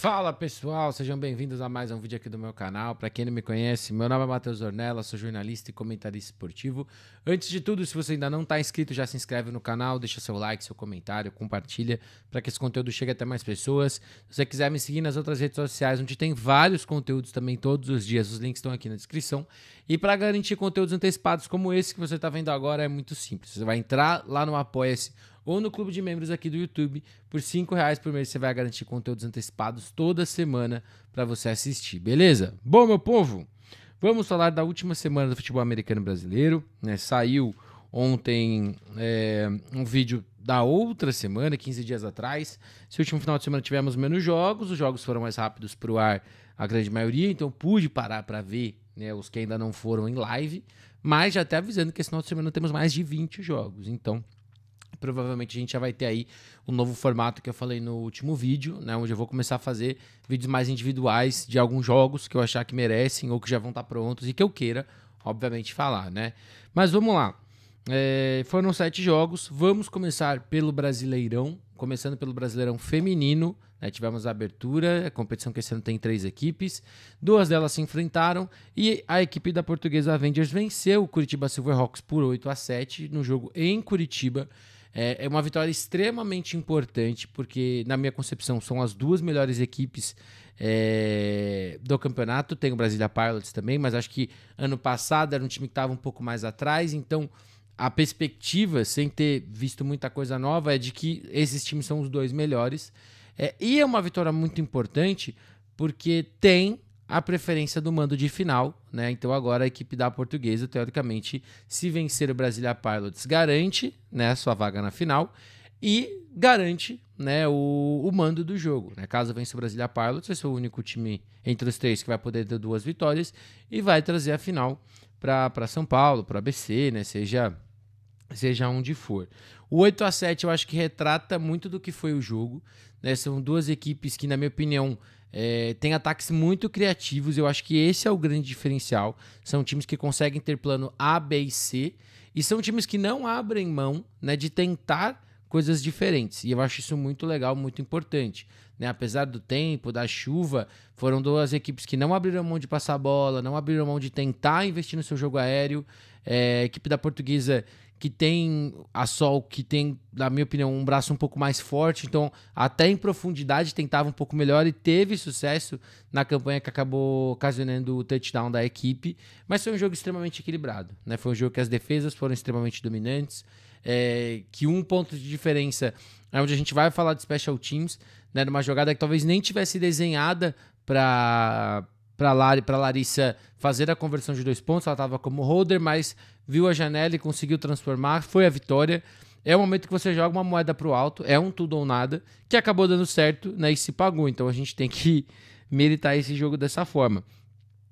Fala pessoal, sejam bem-vindos a mais um vídeo aqui do meu canal. Para quem não me conhece, meu nome é Matheus Ornella, sou jornalista e comentarista esportivo. Antes de tudo, se você ainda não está inscrito, já se inscreve no canal, deixa seu like, seu comentário, compartilha para que esse conteúdo chegue até mais pessoas. Se você quiser me seguir nas outras redes sociais, onde tem vários conteúdos também todos os dias, os links estão aqui na descrição. E para garantir conteúdos antecipados como esse que você está vendo agora, é muito simples. Você vai entrar lá no Apoia-se ou no clube de membros aqui do YouTube. Por R$ reais por mês você vai garantir conteúdos antecipados toda semana para você assistir, beleza? Bom, meu povo, vamos falar da última semana do futebol americano brasileiro. Né? Saiu ontem é, um vídeo da outra semana, 15 dias atrás. Esse último final de semana tivemos menos jogos, os jogos foram mais rápidos para o ar, a grande maioria, então pude parar para ver né, os que ainda não foram em live, mas já até avisando que esse final de semana temos mais de 20 jogos. Então, provavelmente a gente já vai ter aí um novo formato que eu falei no último vídeo, né? Onde eu vou começar a fazer vídeos mais individuais de alguns jogos que eu achar que merecem ou que já vão estar tá prontos e que eu queira, obviamente, falar, né? Mas vamos lá. É, foram sete jogos. Vamos começar pelo Brasileirão, começando pelo Brasileirão Feminino. Né? Tivemos a abertura, a competição que esse ano tem três equipes. Duas delas se enfrentaram e a equipe da portuguesa Avengers venceu o Curitiba Silverhawks por 8 a 7 no jogo em Curitiba. É, é, uma vitória extremamente importante, porque, na minha concepção, são as duas melhores equipes é, do campeonato. Tem o Brasília Pilots também, mas acho que ano passado era um time que estava um pouco mais atrás, então a perspectiva, sem ter visto muita coisa nova, é de que esses times são os dois melhores. É, e é uma vitória muito importante, porque tem a preferência do mando de final, né? Então agora a equipe da portuguesa, teoricamente, se vencer o Brasília Pilots, garante né, sua vaga na final e garante né, o, o mando do jogo. Né? Caso vença o Brasília Pilots, vai ser o único time entre os três que vai poder ter duas vitórias e vai trazer a final para São Paulo, para o ABC, né? Seja seja onde for. O 8 a 7 eu acho que retrata muito do que foi o jogo. Né? São duas equipes que, na minha opinião, é, ataques muito criativos. Eu acho que esse é o grande diferencial. São times que conseguem ter plano A, B e C. E são times que não abrem mão né, de tentar coisas diferentes. E eu acho isso muito legal, muito importante. Né? Apesar do tempo, da chuva, foram duas equipes que não abriram mão de passar bola, não abriram mão de tentar investir no seu jogo aéreo. É, a equipe da Portuguesa que tem a Sol, que tem, na minha opinião, um braço um pouco mais forte, então até em profundidade tentava um pouco melhor e teve sucesso na campanha que acabou ocasionando o touchdown da equipe, mas foi um jogo extremamente equilibrado, né? Foi um jogo que as defesas foram extremamente dominantes, é, que um ponto de diferença é onde a gente vai falar de special teams, né? Numa jogada que talvez nem tivesse desenhada para para Lari, para Larissa fazer a conversão de dois pontos. Ela estava como holder, mas viu a janela e conseguiu transformar. Foi a vitória. É o momento que você joga uma moeda para o alto, é um tudo ou nada, que acabou dando certo né, e se pagou. Então a gente tem que meditar esse jogo dessa forma.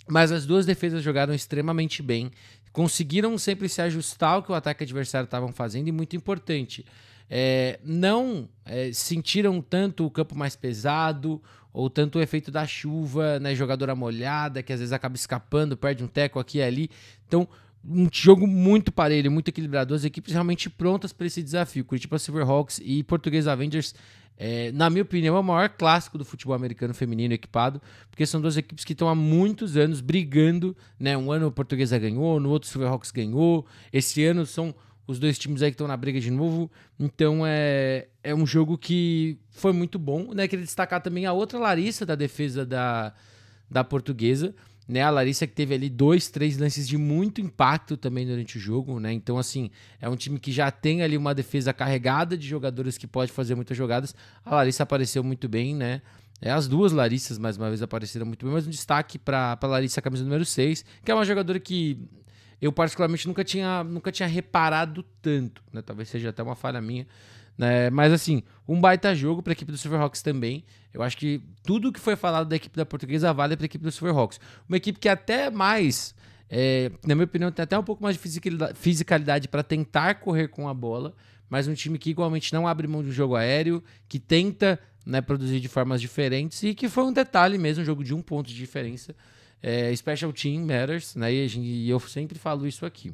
Mas as duas defesas jogaram extremamente bem, conseguiram sempre se ajustar ao que o ataque adversário estavam fazendo e muito importante. É, não é, sentiram tanto o campo mais pesado, ou tanto o efeito da chuva, né, jogadora molhada, que às vezes acaba escapando, perde um teco aqui e ali. Então, um jogo muito parelho, muito equilibrado, as equipes realmente prontas para esse desafio. Curitiba Silverhawks e Português Avengers, é, na minha opinião, é o maior clássico do futebol americano feminino equipado, porque são duas equipes que estão há muitos anos brigando, né? Um ano a Portuguesa ganhou, no outro Silverhawks ganhou. Esse ano são os dois times aí que estão na briga de novo. Então é, é um jogo que foi muito bom. Né? Queria destacar também a outra Larissa da defesa da, da portuguesa. Né, a Larissa que teve ali dois, três lances de muito impacto também durante o jogo, né? Então, assim, é um time que já tem ali uma defesa carregada de jogadores que pode fazer muitas jogadas. A Larissa apareceu muito bem, né? É, as duas Larissas, mais uma vez, apareceram muito bem, mas um destaque para a Larissa, camisa número 6, que é uma jogadora que eu, particularmente, nunca tinha, nunca tinha reparado tanto, né? Talvez seja até uma falha minha. Né? Mas, assim, um baita jogo para a equipe do Silverhawks também. Eu acho que tudo que foi falado da equipe da portuguesa vale para a equipe do Silverhawks. Uma equipe que até mais, é, na minha opinião, tem até um pouco mais de fisicalidade para tentar correr com a bola, mas um time que igualmente não abre mão de um jogo aéreo, que tenta né, produzir de formas diferentes e que foi um detalhe mesmo, um jogo de um ponto de diferença é, special Team Matters, né? E, gente, e eu sempre falo isso aqui.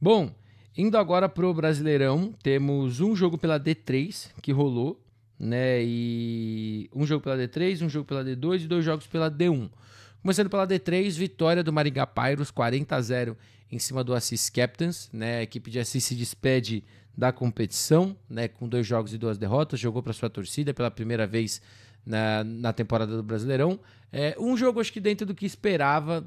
Bom, indo agora para o Brasileirão, temos um jogo pela D3 que rolou, né? E um jogo pela D3, um jogo pela D2 e dois jogos pela D1. Começando pela D3, vitória do Maringá Pyros 40 a 0 em cima do Assis Captains, né? A equipe de Assis se despede da competição, né, com dois jogos e duas derrotas, jogou para sua torcida pela primeira vez na, na temporada do Brasileirão. É, um jogo, acho que dentro do que esperava,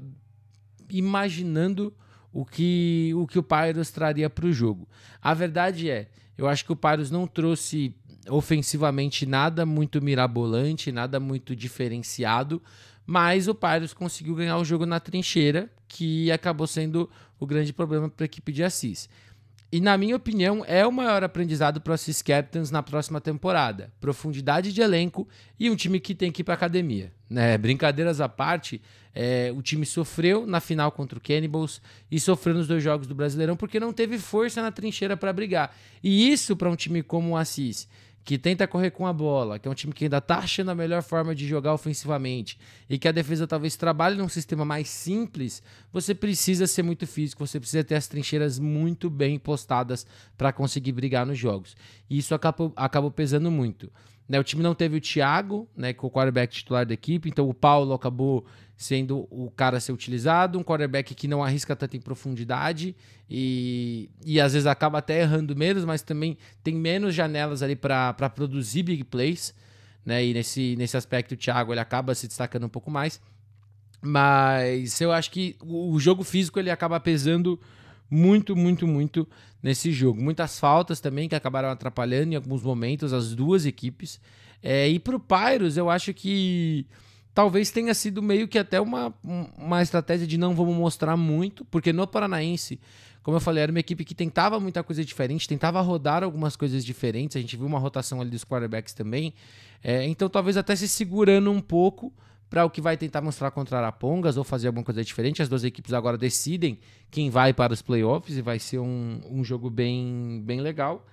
imaginando o que o, que o Pyros traria para o jogo. A verdade é, eu acho que o Pyros não trouxe ofensivamente nada muito mirabolante, nada muito diferenciado, mas o Pyros conseguiu ganhar o jogo na trincheira, que acabou sendo o grande problema para a equipe de Assis. E, na minha opinião, é o maior aprendizado para os Captains na próxima temporada. Profundidade de elenco e um time que tem que ir para academia. Né? Brincadeiras à parte, é, o time sofreu na final contra o Cannibals e sofreu nos dois jogos do Brasileirão porque não teve força na trincheira para brigar. E isso, para um time como o Assis, que tenta correr com a bola, que é um time que ainda está achando a melhor forma de jogar ofensivamente e que a defesa talvez trabalhe num sistema mais simples, você precisa ser muito físico, você precisa ter as trincheiras muito bem postadas para conseguir brigar nos jogos. E isso acabou, acabou pesando muito. Né, o time não teve o Thiago, né, que é o quarterback titular da equipe, então o Paulo acabou sendo o cara a ser utilizado, um quarterback que não arrisca tanto em profundidade e, e às vezes acaba até errando menos, mas também tem menos janelas ali para produzir big plays, né, e nesse, nesse aspecto o Thiago ele acaba se destacando um pouco mais, mas eu acho que o jogo físico ele acaba pesando muito, muito, muito nesse jogo. Muitas faltas também que acabaram atrapalhando em alguns momentos as duas equipes. É, e para o Pyros, eu acho que talvez tenha sido meio que até uma, uma estratégia de não vamos mostrar muito, porque no Paranaense, como eu falei, era uma equipe que tentava muita coisa diferente, tentava rodar algumas coisas diferentes, a gente viu uma rotação ali dos quarterbacks também, é, então talvez até se segurando um pouco para o que vai tentar mostrar contra Arapongas ou fazer alguma coisa diferente. As duas equipes agora decidem quem vai para os playoffs e vai ser um, um jogo bem, bem legal.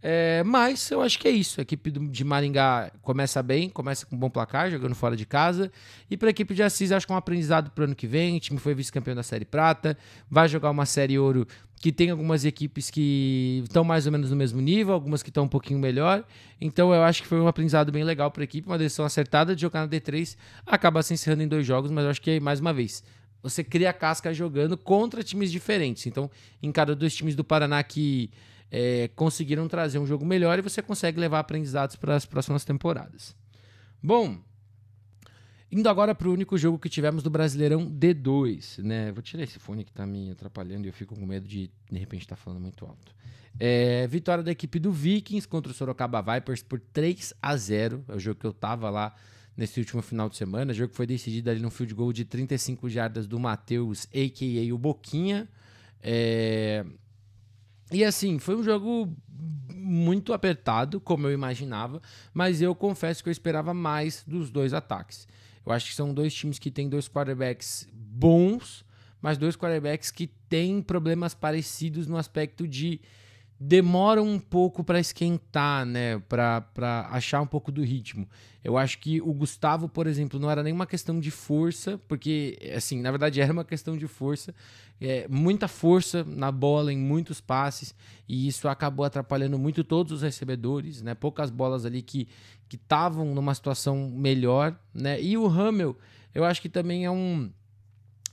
É, mas eu acho que é isso. A equipe de Maringá começa bem, começa com um bom placar, jogando fora de casa. E para a equipe de Assis, acho que é um aprendizado para o ano que vem. O time foi vice-campeão da Série Prata, vai jogar uma Série Ouro que tem algumas equipes que estão mais ou menos no mesmo nível, algumas que estão um pouquinho melhor. Então eu acho que foi um aprendizado bem legal para a equipe, uma decisão acertada de jogar na D3, acaba se encerrando em dois jogos, mas eu acho que é mais uma vez você cria casca jogando contra times diferentes. Então em cada dois times do Paraná que é, conseguiram trazer um jogo melhor e você consegue levar aprendizados para as próximas temporadas. Bom, Indo agora para o único jogo que tivemos do Brasileirão D2, né? Vou tirar esse fone que está me atrapalhando e eu fico com medo de, de repente, estar tá falando muito alto. É, vitória da equipe do Vikings contra o Sorocaba Vipers por 3 a 0 É o jogo que eu tava lá nesse último final de semana. O jogo que foi decidido ali no field goal de 35 jardas do Matheus, a.k.a. o Boquinha. É... E assim, foi um jogo muito apertado, como eu imaginava, mas eu confesso que eu esperava mais dos dois ataques. Eu acho que são dois times que têm dois quarterbacks bons, mas dois quarterbacks que têm problemas parecidos no aspecto de demora um pouco para esquentar, né? Para achar um pouco do ritmo. Eu acho que o Gustavo, por exemplo, não era nenhuma questão de força, porque, assim, na verdade era uma questão de força, é, muita força na bola, em muitos passes, e isso acabou atrapalhando muito todos os recebedores, né? Poucas bolas ali que estavam numa situação melhor, né? E o Hamel, eu acho que também é um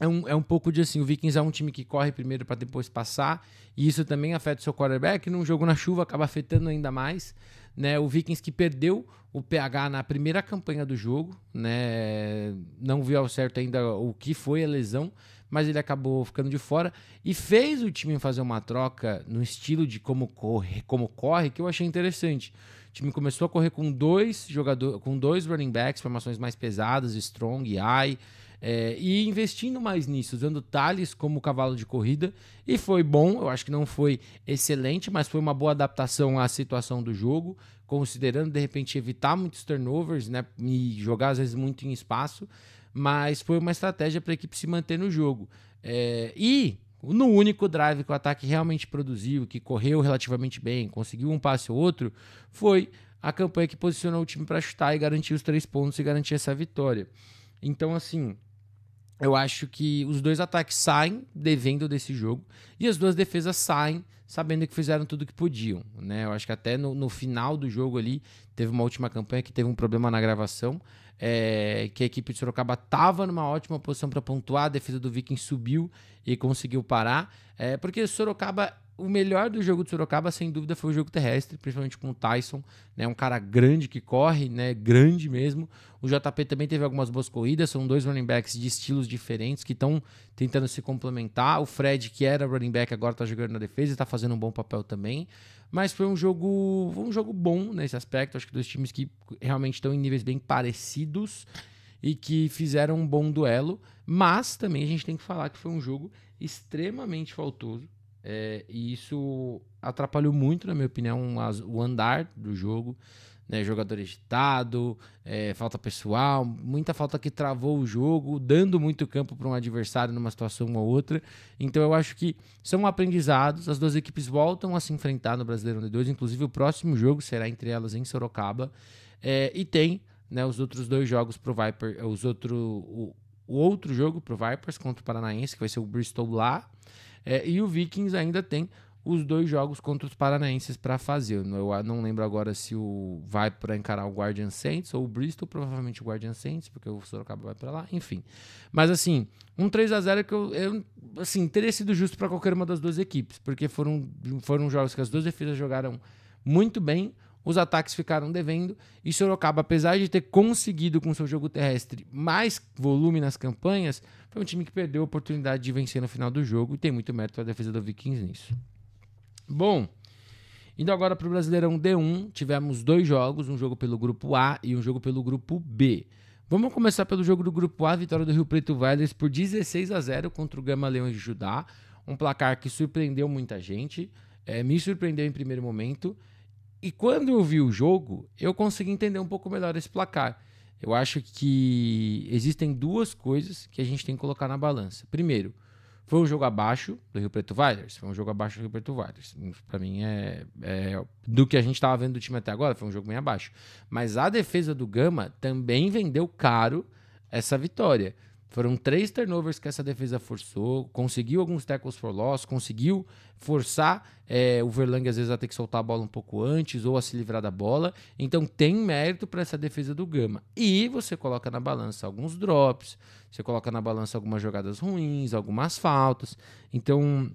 é um, é um pouco de assim, o Vikings é um time que corre primeiro para depois passar, e isso também afeta o seu quarterback, num jogo na chuva acaba afetando ainda mais, né? O Vikings que perdeu o PH na primeira campanha do jogo, né? Não viu ao certo ainda o que foi a lesão, mas ele acabou ficando de fora e fez o time fazer uma troca no estilo de como corre, como corre, que eu achei interessante. O time começou a correr com dois jogadores, com dois running backs, formações mais pesadas, strong e high é, e investindo mais nisso, usando Thales como cavalo de corrida. E foi bom, eu acho que não foi excelente, mas foi uma boa adaptação à situação do jogo, considerando de repente evitar muitos turnovers né, e jogar às vezes muito em espaço. Mas foi uma estratégia para a equipe se manter no jogo. É, e no único drive que o ataque realmente produziu, que correu relativamente bem, conseguiu um passe ou outro, foi a campanha que posicionou o time para chutar e garantir os três pontos e garantir essa vitória. Então, assim, eu acho que os dois ataques saem devendo desse jogo e as duas defesas saem sabendo que fizeram tudo que podiam. Né? Eu acho que até no, no final do jogo ali teve uma última campanha que teve um problema na gravação, é, que a equipe de Sorocaba estava numa ótima posição para pontuar, a defesa do Viking subiu e conseguiu parar, é, porque Sorocaba o melhor do jogo de Sorocaba, sem dúvida, foi o jogo terrestre, principalmente com o Tyson, né? Um cara grande que corre, né? Grande mesmo. O JP também teve algumas boas corridas, são dois running backs de estilos diferentes que estão tentando se complementar. O Fred, que era running back, agora está jogando na defesa e tá fazendo um bom papel também. Mas foi um jogo, foi um jogo bom nesse aspecto. Acho que dois times que realmente estão em níveis bem parecidos e que fizeram um bom duelo, mas também a gente tem que falar que foi um jogo extremamente faltoso é, e isso atrapalhou muito, na minha opinião, as, o andar do jogo. Né? Jogador agitado, é, falta pessoal, muita falta que travou o jogo, dando muito campo para um adversário numa situação ou outra. Então eu acho que são aprendizados. As duas equipes voltam a se enfrentar no Brasileirão de 2. Inclusive, o próximo jogo será entre elas em Sorocaba. É, e tem né, os outros dois jogos pro Viper, os outro, o, o outro jogo o Vipers contra o Paranaense, que vai ser o Bristol lá. É, e o Vikings ainda tem os dois jogos contra os paranaenses para fazer. Eu não lembro agora se o vai para encarar o Guardian Saints ou o Bristol, provavelmente o Guardian Saints, porque o Sorocaba vai para lá, enfim. Mas assim, um 3 a 0 é que eu, eu assim, teria sido justo para qualquer uma das duas equipes, porque foram foram jogos que as duas defesas jogaram muito bem os ataques ficaram devendo e Sorocaba, apesar de ter conseguido com seu jogo terrestre mais volume nas campanhas, foi um time que perdeu a oportunidade de vencer no final do jogo e tem muito mérito para a defesa do Vikings nisso. Bom, indo agora para o Brasileirão D1, tivemos dois jogos, um jogo pelo grupo A e um jogo pelo grupo B. Vamos começar pelo jogo do grupo A, vitória do Rio Preto Vélez por 16 a 0 contra o Gama Leões de Judá, um placar que surpreendeu muita gente, é, me surpreendeu em primeiro momento. E quando eu vi o jogo, eu consegui entender um pouco melhor esse placar. Eu acho que existem duas coisas que a gente tem que colocar na balança. Primeiro, foi um jogo abaixo do Rio Preto Viders. Foi um jogo abaixo do Rio Preto Viders. Para mim, é, é, do que a gente estava vendo do time até agora, foi um jogo bem abaixo. Mas a defesa do Gama também vendeu caro essa vitória. Foram três turnovers que essa defesa forçou, conseguiu alguns tackles for loss, conseguiu forçar é, o Verlang às vezes a ter que soltar a bola um pouco antes ou a se livrar da bola. Então tem mérito para essa defesa do Gama. E você coloca na balança alguns drops, você coloca na balança algumas jogadas ruins, algumas faltas. Então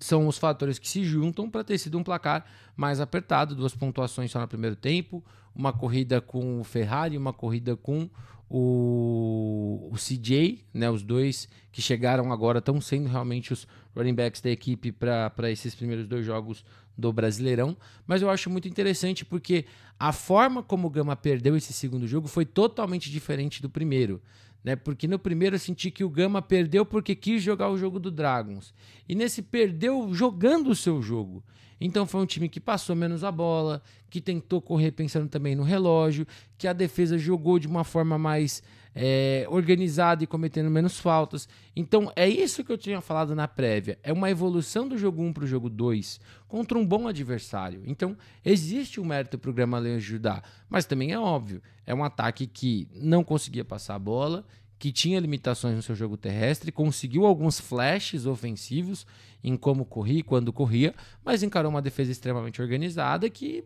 são os fatores que se juntam para ter sido um placar mais apertado, duas pontuações só no primeiro tempo, uma corrida com o Ferrari, uma corrida com o, o CJ, né, os dois que chegaram agora estão sendo realmente os running backs da equipe para esses primeiros dois jogos do Brasileirão. Mas eu acho muito interessante porque a forma como o Gama perdeu esse segundo jogo foi totalmente diferente do primeiro. Né? Porque no primeiro eu senti que o Gama perdeu porque quis jogar o jogo do Dragons. E nesse perdeu jogando o seu jogo. Então foi um time que passou menos a bola, que tentou correr pensando também no relógio, que a defesa jogou de uma forma mais é, organizada e cometendo menos faltas. Então é isso que eu tinha falado na prévia. É uma evolução do jogo 1 para o jogo 2 contra um bom adversário. Então existe um mérito para o Grama ajudar, mas também é óbvio, é um ataque que não conseguia passar a bola que tinha limitações no seu jogo terrestre, conseguiu alguns flashes ofensivos em como corria e quando corria, mas encarou uma defesa extremamente organizada que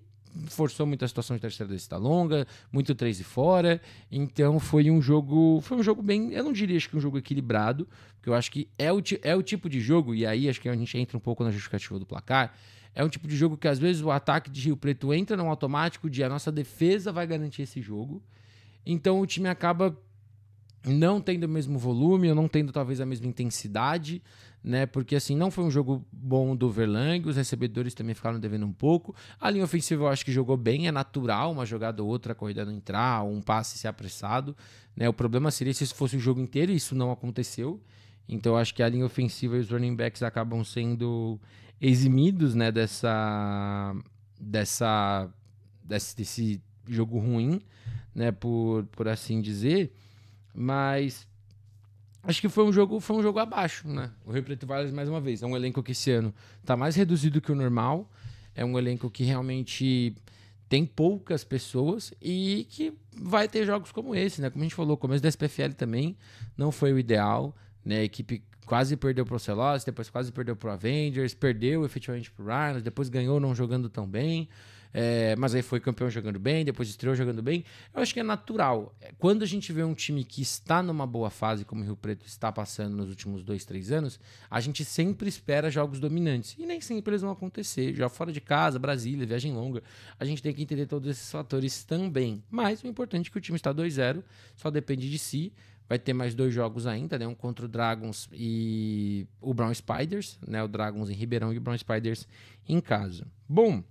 forçou muita situação de terceira descida longa, muito três e fora. Então foi um jogo, foi um jogo bem, eu não diria acho que um jogo equilibrado, porque eu acho que é o, é o tipo de jogo e aí acho que a gente entra um pouco na justificativa do placar. É um tipo de jogo que às vezes o ataque de Rio Preto entra num automático de a nossa defesa vai garantir esse jogo. Então o time acaba não tendo o mesmo volume, ou não tendo talvez a mesma intensidade, né? Porque assim, não foi um jogo bom do Verlang, os recebedores também ficaram devendo um pouco. A linha ofensiva eu acho que jogou bem, é natural uma jogada ou outra, a corrida não entrar, um passe ser apressado, né? O problema seria se isso fosse o jogo inteiro, e isso não aconteceu. Então eu acho que a linha ofensiva e os running backs acabam sendo eximidos, né, dessa dessa desse, desse jogo ruim, né, por por assim dizer. Mas acho que foi um jogo, foi um jogo abaixo, né? O Rio Preto Vargas mais uma vez, é um elenco que esse ano está mais reduzido que o normal, é um elenco que realmente tem poucas pessoas e que vai ter jogos como esse, né? Como a gente falou, o começo da SPFL também não foi o ideal, né? A equipe quase perdeu pro Celos, depois quase perdeu pro Avengers, perdeu efetivamente pro Rhinos, depois ganhou não jogando tão bem. É, mas aí foi campeão jogando bem, depois estreou jogando bem. Eu acho que é natural. É, quando a gente vê um time que está numa boa fase, como o Rio Preto está passando nos últimos dois, três anos, a gente sempre espera jogos dominantes. E nem sempre eles vão acontecer. Já fora de casa, Brasília, viagem longa. A gente tem que entender todos esses fatores também. Mas o importante é que o time está 2-0, só depende de si. Vai ter mais dois jogos ainda, né? Um contra o Dragons e o Brown Spiders, né? O Dragons em Ribeirão e o Brown Spiders em casa. Bom,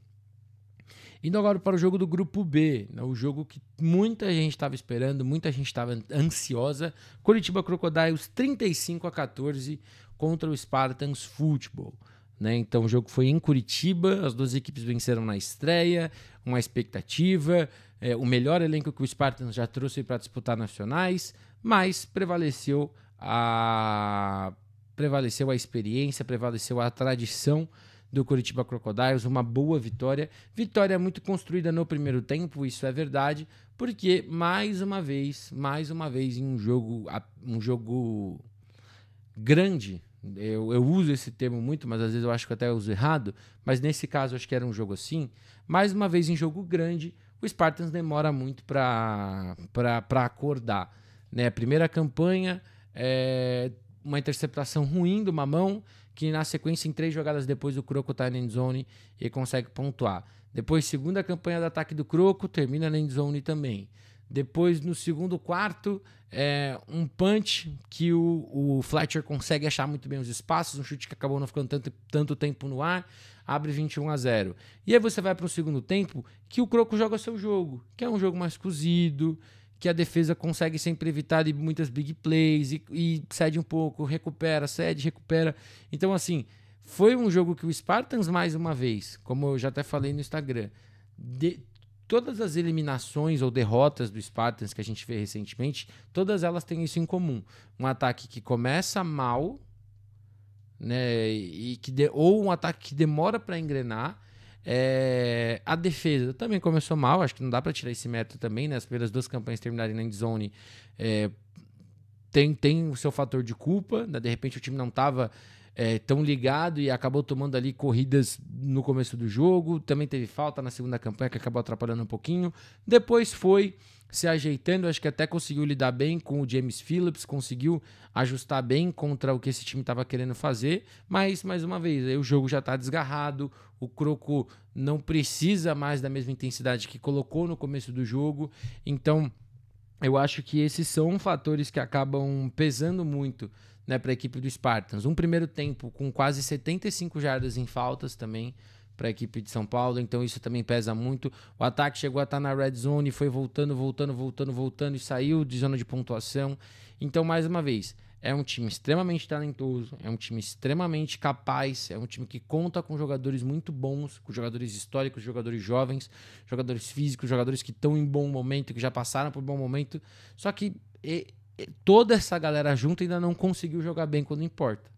Indo agora para o jogo do grupo B, né, o jogo que muita gente estava esperando, muita gente estava ansiosa. Curitiba Crocodiles 35 a 14 contra o Spartans Futebol. Né? Então o jogo foi em Curitiba, as duas equipes venceram na estreia, uma expectativa, é, o melhor elenco que o Spartans já trouxe para disputar nacionais, mas prevaleceu a prevaleceu a experiência, prevaleceu a tradição do Curitiba Crocodiles, uma boa vitória. Vitória muito construída no primeiro tempo, isso é verdade, porque mais uma vez, mais uma vez em um jogo, um jogo grande, eu, eu, uso esse termo muito, mas às vezes eu acho que até uso errado, mas nesse caso acho que era um jogo assim. Mais uma vez em jogo grande, o Spartans demora muito para acordar. Né? Primeira campanha, é, uma interceptação ruim do Mamão, que na sequência, em três jogadas depois, o Croco tá na endzone e consegue pontuar. Depois, segunda campanha de ataque do Croco, termina na endzone também. Depois, no segundo quarto, é, um punch que o, o, Fletcher consegue achar muito bem os espaços, um chute que acabou não ficando tanto, tanto tempo no ar, abre 21 a 0. E aí você vai para um segundo tempo que o Croco joga seu jogo, que é um jogo mais cozido, que a defesa consegue sempre evitar de muitas big plays e, e cede um pouco, recupera, cede, recupera. Então, assim, foi um jogo que o Spartans, mais uma vez, como eu já até falei no Instagram, de, todas as eliminações ou derrotas do Spartans que a gente vê recentemente, todas elas têm isso em comum. Um ataque que começa mal, né, e que de, ou um ataque que demora para engrenar é, a defesa também começou mal, acho que não dá para tirar esse método também, né? As primeiras duas campanhas terminarem na endzone é, tem, tem o seu fator de culpa, né? De repente o time não estava é, tão ligado e acabou tomando ali corridas no começo do jogo. Também teve falta na segunda campanha que acabou atrapalhando um pouquinho. Depois foi se ajeitando, acho que até conseguiu lidar bem com o James Phillips, conseguiu ajustar bem contra o que esse time estava querendo fazer, mas mais uma vez, aí o jogo já está desgarrado, o Croco não precisa mais da mesma intensidade que colocou no começo do jogo, então eu acho que esses são fatores que acabam pesando muito né, para a equipe do Spartans. Um primeiro tempo com quase 75 jardas em faltas também para a equipe de São Paulo, então isso também pesa muito. O ataque chegou a estar tá na red zone, foi voltando, voltando, voltando, voltando e saiu de zona de pontuação. Então, mais uma vez, é um time extremamente talentoso, é um time extremamente capaz, é um time que conta com jogadores muito bons, com jogadores históricos, jogadores jovens, jogadores físicos, jogadores que estão em bom momento, que já passaram por bom momento. Só que toda essa galera junta ainda não conseguiu jogar bem quando importa.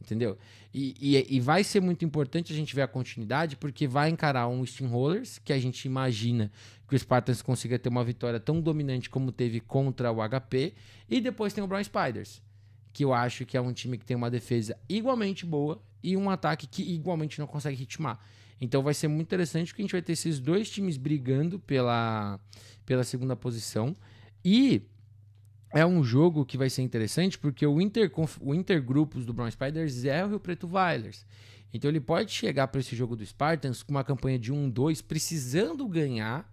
Entendeu? E, e, e, vai ser muito importante a gente ver a continuidade, porque vai encarar um Steamrollers, que a gente imagina que o Spartans consiga ter uma vitória tão dominante como teve contra o HP, e depois tem o Brown Spiders, que eu acho que é um time que tem uma defesa igualmente boa e um ataque que igualmente não consegue ritmar. Então vai ser muito interessante, porque a gente vai ter esses dois times brigando pela, pela segunda posição. E é um jogo que vai ser interessante porque o, inter o Intergrupos do Brown Spiders é o Rio Preto Vilers. Então ele pode chegar para esse jogo do Spartans com uma campanha de 1-2, precisando ganhar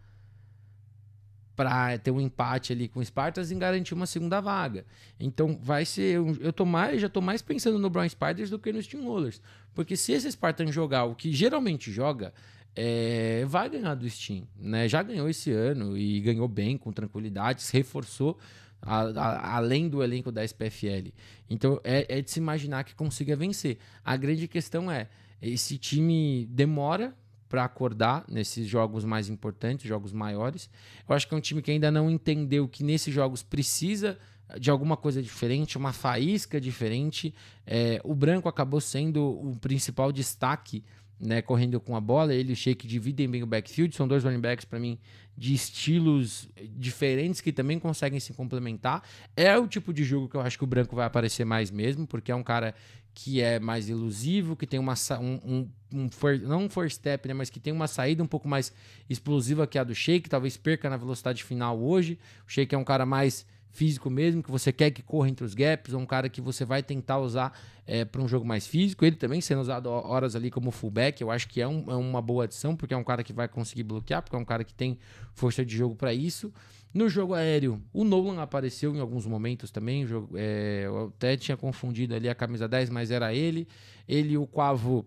para ter um empate ali com o Spartans e garantir uma segunda vaga. Então vai ser, eu tô mais, já tô mais pensando no Brown Spiders do que no Steam Rollers, porque se esse Spartans jogar o que geralmente joga, é, vai ganhar do Steam, né? Já ganhou esse ano e ganhou bem com tranquilidade, se reforçou a, a, além do elenco da SPFL. Então é, é de se imaginar que consiga vencer. A grande questão é: esse time demora para acordar nesses jogos mais importantes, jogos maiores. Eu acho que é um time que ainda não entendeu que nesses jogos precisa de alguma coisa diferente, uma faísca diferente. É, o branco acabou sendo o principal destaque né, correndo com a bola. Ele e o Sheik dividem bem o backfield. São dois running backs, para mim, de estilos diferentes que também conseguem se complementar. É o tipo de jogo que eu acho que o Branco vai aparecer mais mesmo, porque é um cara que é mais ilusivo, que tem uma um, um, um não um first step, né, mas que tem uma saída um pouco mais explosiva que a do Sheik, talvez perca na velocidade final hoje. O Sheik é um cara mais físico mesmo, que você quer que corra entre os gaps, ou é um cara que você vai tentar usar é, para um jogo mais físico. Ele também sendo usado horas ali como fullback, eu acho que é, um, é uma boa adição, porque é um cara que vai conseguir bloquear, porque é um cara que tem força de jogo para isso. No jogo aéreo, o Nolan apareceu em alguns momentos também. Jogo, é, eu até tinha confundido ali a camisa 10, mas era ele. Ele e o Quavo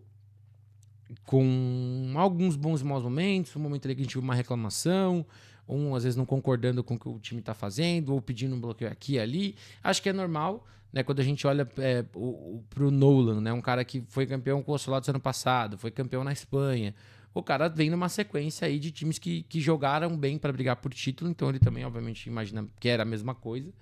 com alguns bons e maus momentos. Um momento ali que a gente viu uma reclamação um às vezes não concordando com o que o time está fazendo, ou pedindo um bloqueio aqui e ali. Acho que é normal, né? Quando a gente olha é, o, o, pro Nolan, né? Um cara que foi campeão com o Solados ano passado, foi campeão na Espanha. O cara vem numa sequência aí de times que, que jogaram bem para brigar por título, então ele também, obviamente, imagina que era a mesma coisa.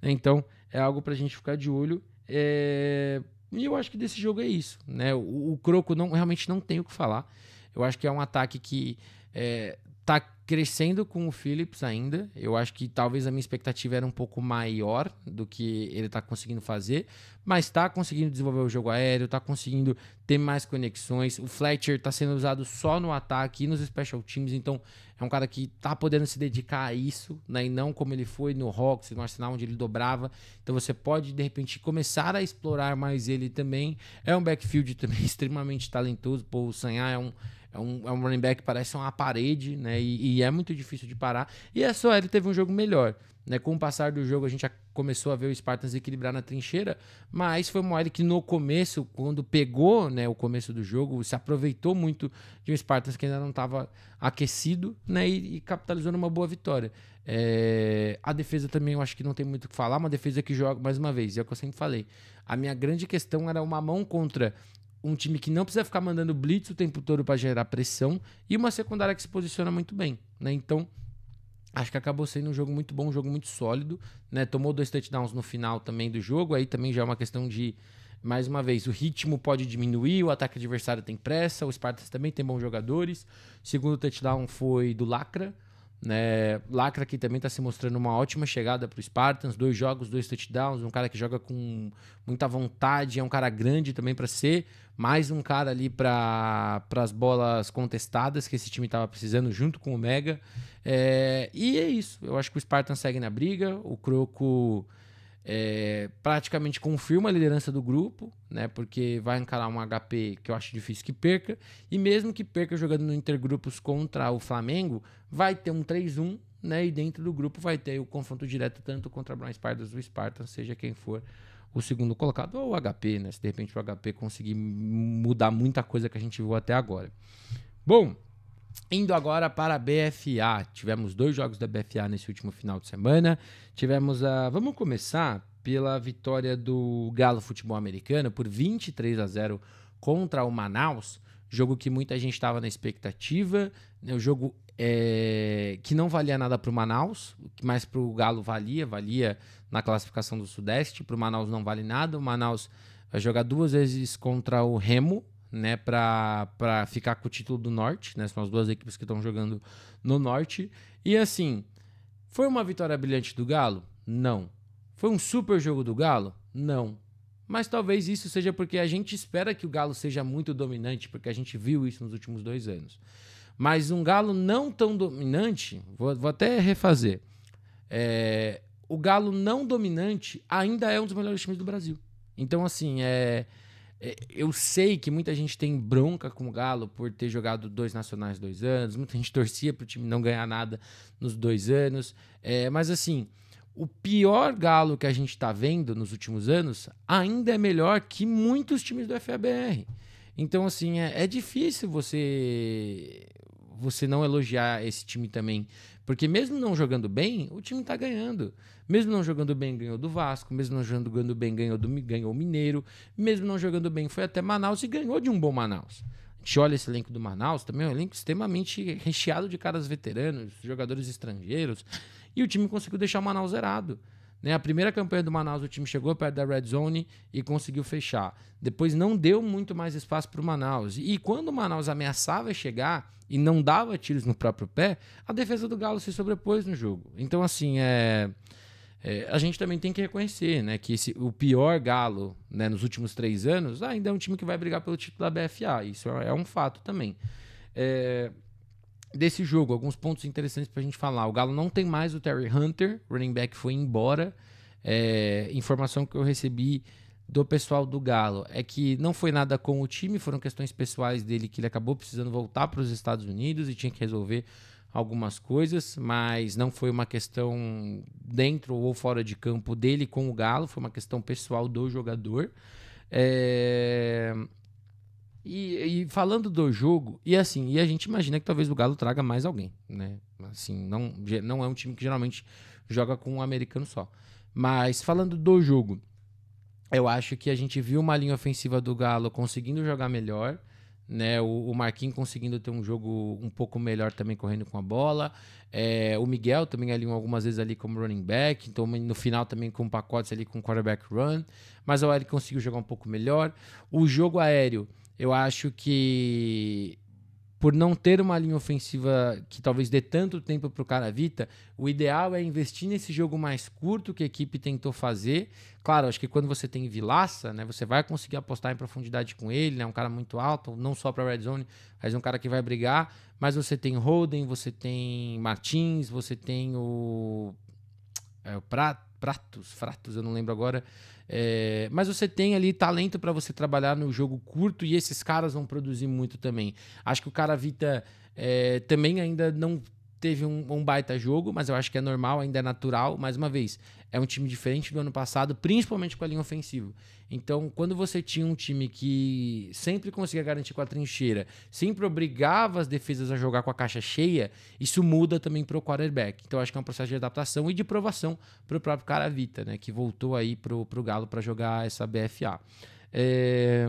Então, é algo para a gente ficar de olho. É... E eu acho que desse jogo é isso. Né? O, o Croco não, realmente não tem o que falar. Eu acho que é um ataque que é, tá crescendo com o Phillips ainda. Eu acho que talvez a minha expectativa era um pouco maior do que ele tá conseguindo fazer, mas tá conseguindo desenvolver o jogo aéreo, tá conseguindo ter mais conexões. O Fletcher tá sendo usado só no ataque e nos special teams, então é um cara que tá podendo se dedicar a isso, né? E não como ele foi no Hawks, no Arsenal, onde ele dobrava. Então você pode, de repente, começar a explorar mais ele também. É um backfield também extremamente talentoso. Pô, o Sanhá é um é um, é um running back que parece uma parede, né? E, e é muito difícil de parar. E a só ele teve um jogo melhor. Né? Com o passar do jogo, a gente começou a ver o Spartans equilibrar na trincheira, mas foi uma OL que no começo, quando pegou né, o começo do jogo, se aproveitou muito de um Spartans que ainda não estava aquecido né, e, e, capitalizou numa boa vitória. É, a defesa também eu acho que não tem muito o que falar, uma defesa que joga, mais uma vez, é o que eu sempre falei. A minha grande questão era uma mão contra um time que não precisa ficar mandando blitz o tempo todo para gerar pressão e uma secundária que se posiciona muito bem, né? Então, acho que acabou sendo um jogo muito bom, um jogo muito sólido, né? Tomou dois touchdowns no final também do jogo, aí também já é uma questão de mais uma vez, o ritmo pode diminuir, o ataque adversário tem pressa, o Spartans também tem bons jogadores. segundo touchdown foi do Lacra, é, Lacra que também está se mostrando uma ótima chegada para o Spartans, dois jogos, dois touchdowns, um cara que joga com muita vontade, é um cara grande também para ser, mais um cara ali para as bolas contestadas que esse time estava precisando junto com o Mega. É, e é isso, eu acho que o Spartans segue na briga, o Croco é, praticamente confirma a liderança do grupo, né? Porque vai encarar um HP que eu acho difícil que perca. E mesmo que perca jogando no Intergrupos contra o Flamengo, vai ter um 3-1, né? E dentro do grupo vai ter o confronto direto tanto contra Brown Spartans o Spartan, seja quem for o segundo colocado, ou o HP, né? Se de repente o HP conseguir mudar muita coisa que a gente viu até agora. Bom, Indo agora para a BFA. Tivemos dois jogos da BFA nesse último final de semana. Tivemos a. Vamos começar pela vitória do Galo Futebol Americano por 23 a 0 contra o Manaus. Jogo que muita gente estava na expectativa. Né? O jogo é, que não valia nada para o Manaus, mas para o Galo valia, valia na classificação do Sudeste. Para o Manaus não vale nada. O Manaus vai jogar duas vezes contra o Remo né, para ficar com o título do Norte, né? São as duas equipes que estão jogando no Norte. E assim, foi uma vitória brilhante do Galo? Não. Foi um super jogo do Galo? Não. Mas talvez isso seja porque a gente espera que o Galo seja muito dominante, porque a gente viu isso nos últimos dois anos. Mas um Galo não tão dominante, vou, vou até refazer. É, o Galo não dominante ainda é um dos melhores times do Brasil. Então, assim, é, é, eu sei que muita gente tem bronca com o Galo por ter jogado dois nacionais dois anos, muita gente torcia para o time não ganhar nada nos dois anos, é, mas assim, o pior Galo que a gente está vendo nos últimos anos ainda é melhor que muitos times do FABR. Então, assim, é, é difícil você você não elogiar esse time também. Porque mesmo não jogando bem, o time tá ganhando. Mesmo não jogando bem, ganhou do Vasco. Mesmo não jogando bem, ganhou do ganhou Mineiro. Mesmo não jogando bem, foi até Manaus e ganhou de um bom Manaus. A gente olha esse elenco do Manaus, também é um elenco extremamente recheado de caras veteranos, jogadores estrangeiros. E o time conseguiu deixar o Manaus zerado. Né? A primeira campanha do Manaus, o time chegou perto da red zone e conseguiu fechar. Depois não deu muito mais espaço para o Manaus. E quando o Manaus ameaçava chegar e não dava tiros no próprio pé, a defesa do Galo se sobrepôs no jogo. Então, assim, é... É, a gente também tem que reconhecer né, que esse, o pior Galo né, nos últimos três anos ainda é um time que vai brigar pelo título da BFA. Isso é, é, um fato também. É, desse jogo, alguns pontos interessantes para a gente falar. O Galo não tem mais o Terry Hunter, o running back foi embora. É, informação que eu recebi do pessoal do Galo é que não foi nada com o time, foram questões pessoais dele que ele acabou precisando voltar para os Estados Unidos e tinha que resolver algumas coisas, mas não foi uma questão dentro ou fora de campo dele com o Galo, foi uma questão pessoal do jogador. É, e, e, falando do jogo, e assim, e a gente imagina que talvez o Galo traga mais alguém, né? Assim, não, não é um time que geralmente joga com um americano só. Mas falando do jogo, eu acho que a gente viu uma linha ofensiva do Galo conseguindo jogar melhor, né? O, o Marquinhos conseguindo ter um jogo um pouco melhor também correndo com a bola. É, o Miguel também ali algumas vezes ali como running back, então no final também com pacotes ali com quarterback run, mas o Eric conseguiu jogar um pouco melhor. O jogo aéreo eu acho que por não ter uma linha ofensiva que talvez dê tanto tempo para o Caravita, o ideal é investir nesse jogo mais curto que a equipe tentou fazer. Claro, acho que quando você tem Vilaça, né, você vai conseguir apostar em profundidade com ele, é né, um cara muito alto, não só para red zone, mas um cara que vai brigar. Mas você tem Holden, você tem Martins, você tem o, é, o Prato Pratos, Fratos, eu não lembro agora. É, mas você tem ali talento para você trabalhar no jogo curto e esses caras vão produzir muito também. Acho que o Caravita é, também ainda não teve um, um, baita jogo, mas eu acho que é normal, ainda é natural. Mais uma vez, é um time diferente do ano passado, principalmente com a linha ofensiva. Então, quando você tinha um time que sempre conseguia garantir com a trincheira, sempre obrigava as defesas a jogar com a caixa cheia, isso muda também para o quarterback. Então, acho que é um processo de adaptação e de provação para o próprio Caravita, né, que voltou aí para o Galo para jogar essa BFA. É...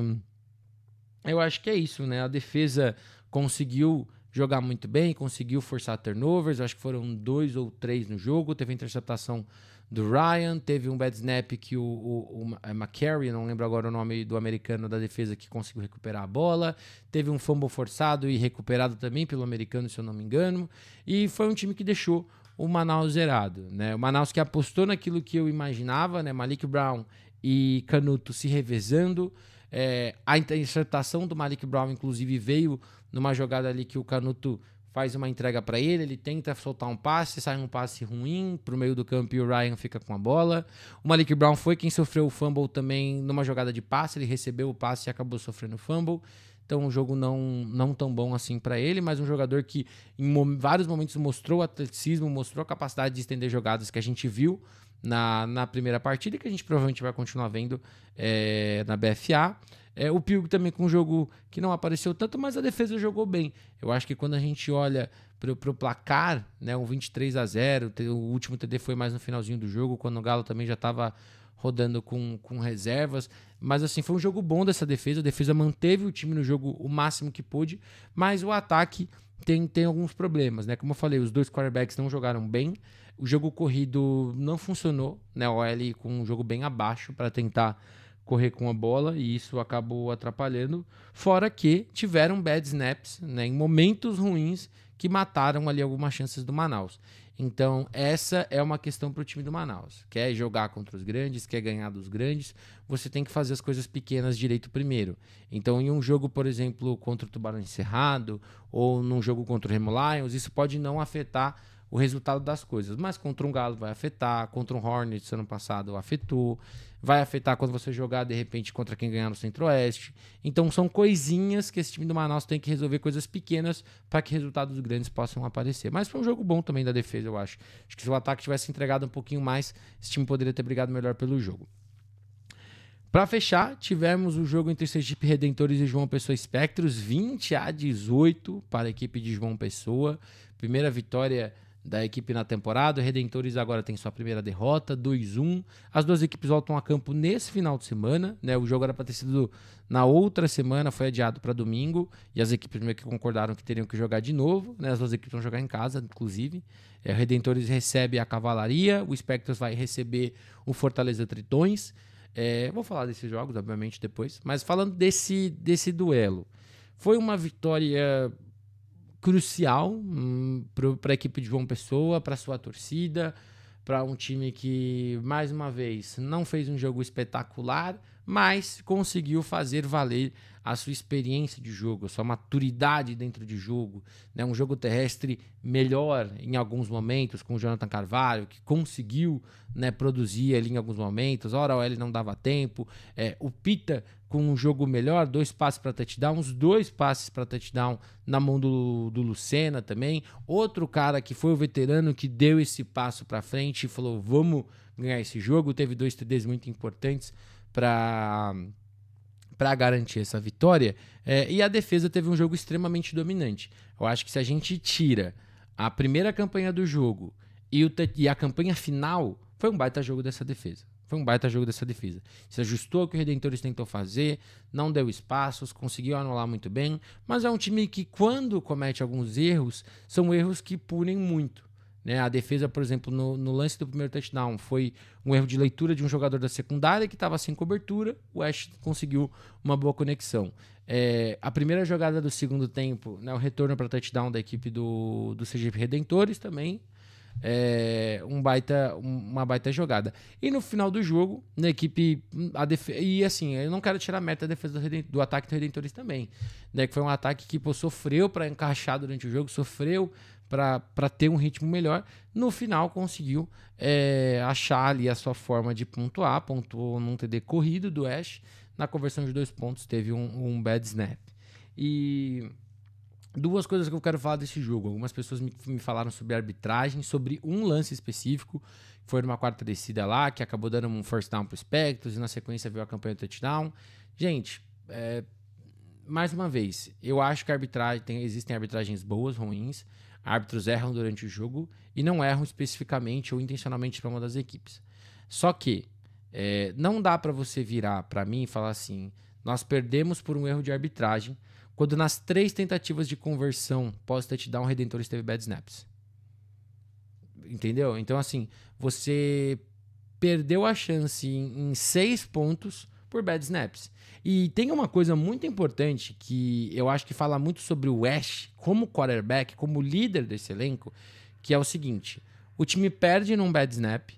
Eu acho que é isso, né? A defesa conseguiu jogar muito bem, conseguiu forçar turnovers, acho que foram dois ou três no jogo, teve a interceptação do Ryan, teve um bad snap que o, o, o é McCary, não lembro agora o nome do americano da defesa que conseguiu recuperar a bola, teve um fumble forçado e recuperado também pelo americano, se eu não me engano, e foi um time que deixou o Manaus zerado, né? O Manaus que apostou naquilo que eu imaginava, né? Malik Brown e Canuto se revezando, é, a interceptação do Malik Brown, inclusive, veio numa jogada ali que o Canuto faz uma entrega para ele, ele tenta soltar um passe, sai um passe ruim pro meio do campo e o Ryan fica com a bola. O Malik Brown foi quem sofreu o fumble também numa jogada de passe, ele recebeu o passe e acabou sofrendo o fumble. Então, um jogo não, não tão bom assim para ele, mas um jogador que em mo vários momentos mostrou atleticismo, mostrou a capacidade de estender jogadas que a gente viu na, na primeira partida e que a gente provavelmente vai continuar vendo é, na BFA. É, o Pilgo também com um jogo que não apareceu tanto, mas a defesa jogou bem. Eu acho que quando a gente olha para o placar, né, um 23 a 0 o último TD foi mais no finalzinho do jogo, quando o Galo também já estava rodando com, com reservas. Mas assim, foi um jogo bom dessa defesa. A defesa manteve o time no jogo o máximo que pôde, mas o ataque tem, tem alguns problemas, né? Como eu falei, os dois quarterbacks não jogaram bem. O jogo corrido não funcionou, né? O L com um jogo bem abaixo para tentar correr com a bola e isso acabou atrapalhando. Fora que tiveram bad snaps né, em momentos ruins que mataram ali algumas chances do Manaus. Então, essa é uma questão para o time do Manaus. Quer jogar contra os grandes, quer ganhar dos grandes, você tem que fazer as coisas pequenas direito primeiro. Então, em um jogo, por exemplo, contra o Tubarão Encerrado, ou num jogo contra o Remo Lions, isso pode não afetar o resultado das coisas. Mas contra um Galo vai afetar, contra um Hornets ano passado afetou vai afetar quando você jogar de repente contra quem ganhar no Centro-Oeste. Então são coisinhas que esse time do Manaus tem que resolver coisas pequenas para que resultados grandes possam aparecer. Mas foi um jogo bom também da defesa, eu acho. Acho que se o ataque tivesse entregado um pouquinho mais, esse time poderia ter brigado melhor pelo jogo. Para fechar, tivemos o jogo entre Sergipe Redentores e João Pessoa Espectros, 20 a 18 para a equipe de João Pessoa. Primeira vitória da equipe na temporada. O Redentores agora tem sua primeira derrota, 2-1. As duas equipes voltam a campo nesse final de semana. Né? O jogo era para ter sido na outra semana, foi adiado para domingo. E as equipes meio que concordaram que teriam que jogar de novo. Né? As duas equipes vão jogar em casa, inclusive. É, o Redentores recebe a Cavalaria, o Spectros vai receber o Fortaleza Tritões. É, vou falar desses jogos, obviamente, depois. Mas falando desse, desse duelo. Foi uma vitória crucial hum, para a equipe de João Pessoa, para sua torcida, para um time que, mais uma vez, não fez um jogo espetacular, mas conseguiu fazer valer a sua experiência de jogo, a sua maturidade dentro de jogo, né? um jogo terrestre melhor em alguns momentos com o Jonathan Carvalho, que conseguiu né, produzir ali em alguns momentos, hora o L não dava tempo, é, o Pita com um jogo melhor, dois passes para touchdown, uns dois passes para touchdown na mão do, do Lucena também, outro cara que foi o veterano que deu esse passo para frente e falou, vamos ganhar esse jogo, teve dois TDs muito importantes, para para garantir essa vitória. É, e a defesa teve um jogo extremamente dominante. Eu acho que se a gente tira a primeira campanha do jogo e, o, e a campanha final, foi um baita jogo dessa defesa. Foi um baita jogo dessa defesa. Se ajustou o que o Redentores tentou fazer, não deu espaços, conseguiu anular muito bem, mas é um time que, quando comete alguns erros, são erros que punem muito. Né? A defesa, por exemplo, no, no, lance do primeiro touchdown, foi um erro de leitura de um jogador da secundária que estava sem cobertura. O Ash conseguiu uma boa conexão. É, a primeira jogada do segundo tempo, né, o retorno para touchdown da equipe do, do CGP Redentores também. É, um baita, uma baita jogada. E no final do jogo, na equipe. A e assim, eu não quero tirar a meta da defesa do, do ataque do Redentores também. Né, que foi um ataque que pô, sofreu para encaixar durante o jogo, sofreu para ter um ritmo melhor. No final, conseguiu é, achar ali a sua forma de pontuar, pontuou num TD corrido do Ash. Na conversão de dois pontos, teve um, um bad snap. E duas coisas que eu quero falar desse jogo. Algumas pessoas me, me falaram sobre arbitragem, sobre um lance específico, foi numa quarta descida lá, que acabou dando um first down pro Spectros, e na sequência veio a campanha do touchdown. Gente, é, mais uma vez, eu acho que arbitragem tem, existem arbitragens boas, ruins. Árbitros erram durante o jogo e não erram especificamente ou intencionalmente para uma das equipes. Só que é, não dá para você virar para mim e falar assim: nós perdemos por um erro de arbitragem, quando nas três tentativas de conversão pós-touchdown, o Redentor esteve bad snaps. Entendeu? Então, assim, você perdeu a chance em, em seis pontos por bad snaps. E tem uma coisa muito importante que eu acho que fala muito sobre o Ash como quarterback, como líder desse elenco, que é o seguinte: o time perde num bad snap,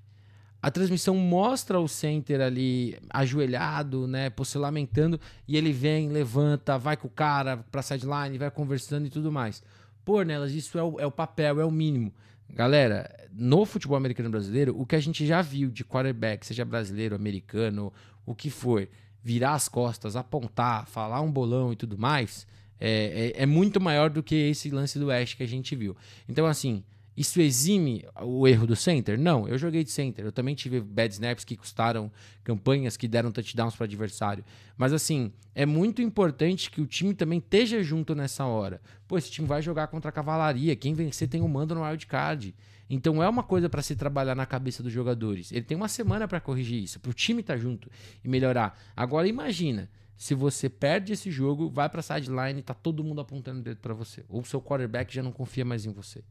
a transmissão mostra o center ali ajoelhado, né, se lamentando, e ele vem, levanta, vai com o cara pra sideline, vai conversando e tudo mais. Pô, Nelas, isso é o, é o papel, é o mínimo. Galera, no futebol americano brasileiro, o que a gente já viu de quarterback, seja brasileiro, americano o que for, virar as costas, apontar, falar um bolão e tudo mais, é, é, é muito maior do que esse lance do West que a gente viu. Então, assim, isso exime o erro do center? Não, eu joguei de center. Eu também tive bad snaps que custaram campanhas, que deram touchdowns para adversário. Mas assim, é muito importante que o time também esteja junto nessa hora. Pô, esse time vai jogar contra a cavalaria. Quem vencer tem o um mando no wildcard. card. Então é uma coisa para se trabalhar na cabeça dos jogadores. Ele tem uma semana para corrigir isso, para o time estar tá junto e melhorar. Agora imagina, se você perde esse jogo, vai para a sideline e tá todo mundo apontando o dedo para você, ou o seu quarterback já não confia mais em você.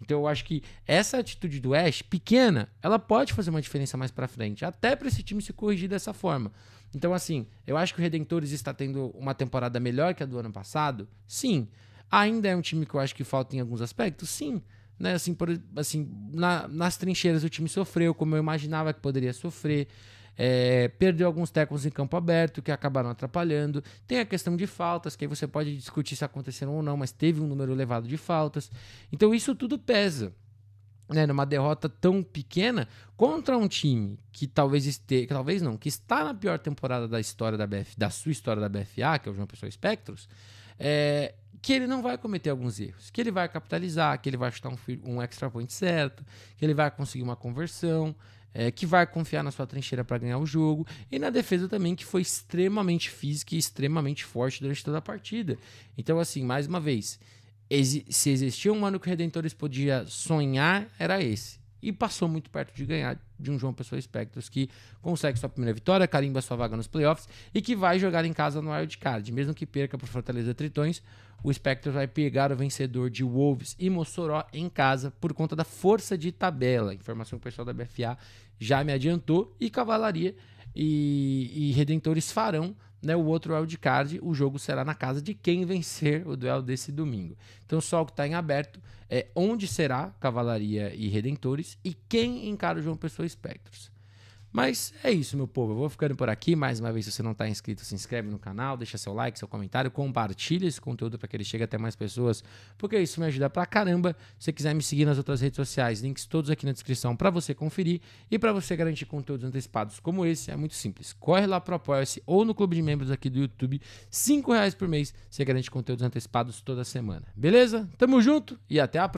Então eu acho que essa atitude do Ash, pequena, ela pode fazer uma diferença mais para frente, até para esse time se corrigir dessa forma. Então assim, eu acho que o Redentores está tendo uma temporada melhor que a do ano passado? Sim. Ainda é um time que eu acho que falta em alguns aspectos? Sim né? Assim, por, assim na, nas trincheiras o time sofreu, como eu imaginava que poderia sofrer. É, perdeu alguns tecos em campo aberto que acabaram atrapalhando. Tem a questão de faltas, que aí você pode discutir se aconteceram ou não, mas teve um número elevado de faltas. Então isso tudo pesa. Né, numa derrota tão pequena contra um time que talvez esteja, talvez não, que está na pior temporada da história da BF, da sua história da BFA, que é o João Pessoa Espectros, é, que ele não vai cometer alguns erros, que ele vai capitalizar, que ele vai chutar um, um extra point certo, que ele vai conseguir uma conversão, é, que vai confiar na sua trincheira para ganhar o jogo, e na defesa também, que foi extremamente física e extremamente forte durante toda a partida. Então, assim, mais uma vez, se existia um ano que o Redentores podia sonhar, era esse. E passou muito perto de ganhar de um João Pessoa Spectros que consegue sua primeira vitória, carimba sua vaga nos playoffs e que vai jogar em casa no Wild Card. Mesmo que perca para Fortaleza Tritões, o Spectre vai pegar o vencedor de Wolves e Mossoró em casa por conta da força de tabela. Informação que o pessoal da BFA já me adiantou. E Cavalaria e, e Redentores farão né, o outro wildcard. O jogo será na casa de quem vencer o duelo desse domingo. Então, só o que está em aberto é onde será Cavalaria e Redentores e quem encara o João Pessoa Spectres. Mas é isso, meu povo. Eu vou ficando por aqui. Mais uma vez, se você não está inscrito, se inscreve no canal, deixa seu like, seu comentário, compartilha esse conteúdo para que ele chegue até mais pessoas, porque isso me ajuda pra caramba. Se você quiser me seguir nas outras redes sociais, links todos aqui na descrição para você conferir e para você garantir conteúdos antecipados como esse, é muito simples. Corre lá pro Apoia-se ou no clube de membros aqui do YouTube, R$ reais por mês, você garante conteúdos antecipados toda semana. Beleza? Tamo junto e até a próxima.